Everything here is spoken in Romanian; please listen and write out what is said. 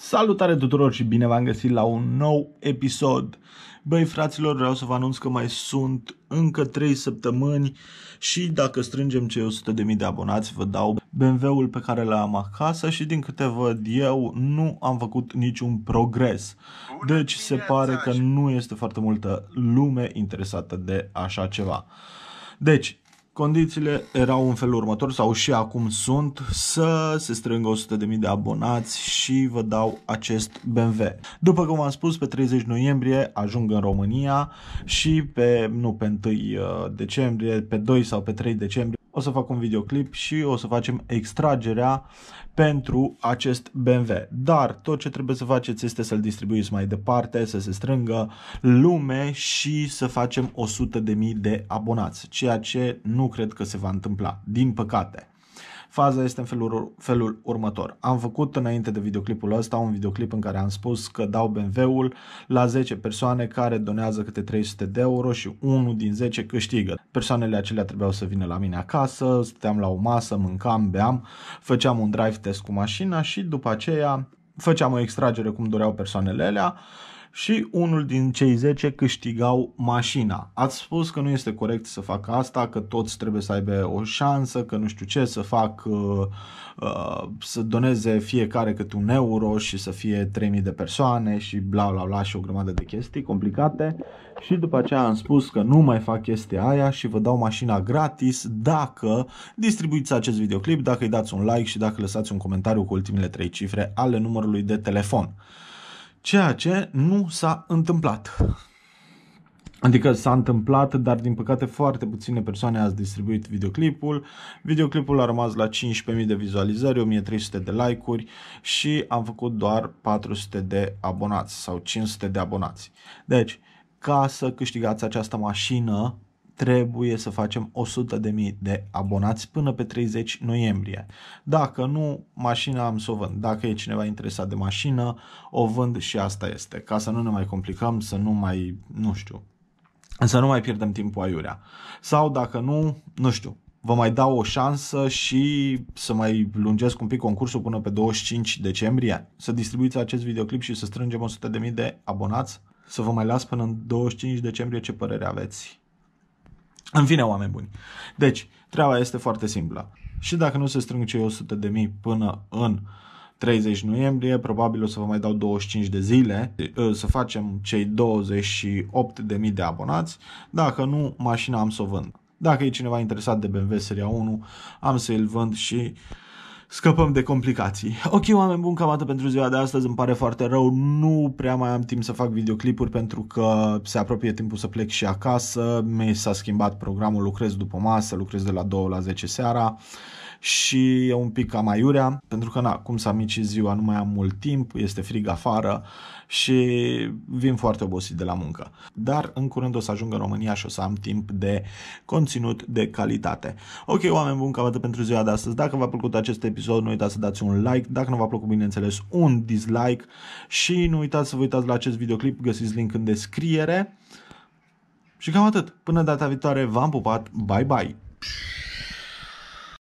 Salutare tuturor și bine v-am găsit la un nou episod. Băi fraților, vreau să vă anunț că mai sunt încă 3 săptămâni și dacă strângem cei 100.000 de abonați, vă dau BMW-ul pe care l-am acasă și din câte văd eu, nu am făcut niciun progres. Deci se pare că nu este foarte multă lume interesată de așa ceva. Deci, Condițiile erau în felul următor sau și acum sunt să se strângă 100.000 de abonați și vă dau acest BMW. După cum am spus, pe 30 noiembrie ajung în România și pe, nu pe 1 uh, decembrie, pe 2 sau pe 3 decembrie o să fac un videoclip și o să facem extragerea pentru acest BMW. Dar tot ce trebuie să faceți este să-l distribuiți mai departe, să se strângă lume și să facem 100.000 de abonați, ceea ce nu cred că se va întâmpla, din păcate. Faza este în felul, felul următor. Am făcut înainte de videoclipul ăsta un videoclip în care am spus că dau BMW-ul la 10 persoane care donează câte 300 de euro și unul din 10 câștigă. Persoanele acelea trebuiau să vină la mine acasă, stăteam la o masă, mâncam, beam, făceam un drive test cu mașina și după aceea făceam o extragere cum doreau persoanele alea și unul din cei 10 câștigau mașina. Ați spus că nu este corect să facă asta, că toți trebuie să aibă o șansă, că nu știu ce, să fac uh, uh, să doneze fiecare cât un euro și să fie 3000 de persoane și bla bla bla și o grămadă de chestii complicate și după aceea am spus că nu mai fac chestia aia și vă dau mașina gratis dacă distribuiți acest videoclip, dacă îi dați un like și dacă lăsați un comentariu cu ultimele trei cifre ale numărului de telefon ceea ce nu s-a întâmplat. Adică s-a întâmplat, dar din păcate foarte puține persoane ați distribuit videoclipul. Videoclipul a rămas la 15.000 de vizualizări, 1300 de like-uri și am făcut doar 400 de abonați sau 500 de abonați. Deci, ca să câștigați această mașină trebuie să facem 100.000 de abonați până pe 30 noiembrie. Dacă nu, mașina am să o vând. Dacă e cineva interesat de mașină, o vând și asta este. Ca să nu ne mai complicăm, să nu mai, nu știu, să nu mai pierdem timpul aiurea. Sau dacă nu, nu știu, vă mai dau o șansă și să mai lungesc un pic concursul până pe 25 decembrie, să distribuiți acest videoclip și să strângem 100.000 de abonați, să vă mai las până în 25 decembrie ce părere aveți. În fine, oameni buni. Deci, treaba este foarte simplă. Și dacă nu se strâng cei 100 de mii până în 30 noiembrie, probabil o să vă mai dau 25 de zile ă, să facem cei 28 de mii de abonați. Dacă nu, mașina am să o vând. Dacă e cineva interesat de BMW Seria 1, am să-l vând și scăpăm de complicații. Ok, oameni buni, cam atât pentru ziua de astăzi, îmi pare foarte rău, nu prea mai am timp să fac videoclipuri pentru că se apropie timpul să plec și acasă, mi s-a schimbat programul, lucrez după masă, lucrez de la 2 la 10 seara și e un pic cam aiurea, pentru că, na, cum s-a micit ziua, nu mai am mult timp, este frig afară și vin foarte obosit de la muncă. Dar în curând o să ajung în România și o să am timp de conținut de calitate. Ok, oameni buni, cam atât pentru ziua de astăzi. Dacă v-a plăcut acest episod, nu uitați să dați un like. Dacă nu v-a plăcut, bineînțeles, un dislike. Și nu uitați să vă uitați la acest videoclip, găsiți link în descriere. Și cam atât. Până data viitoare, v-am pupat. Bye, bye!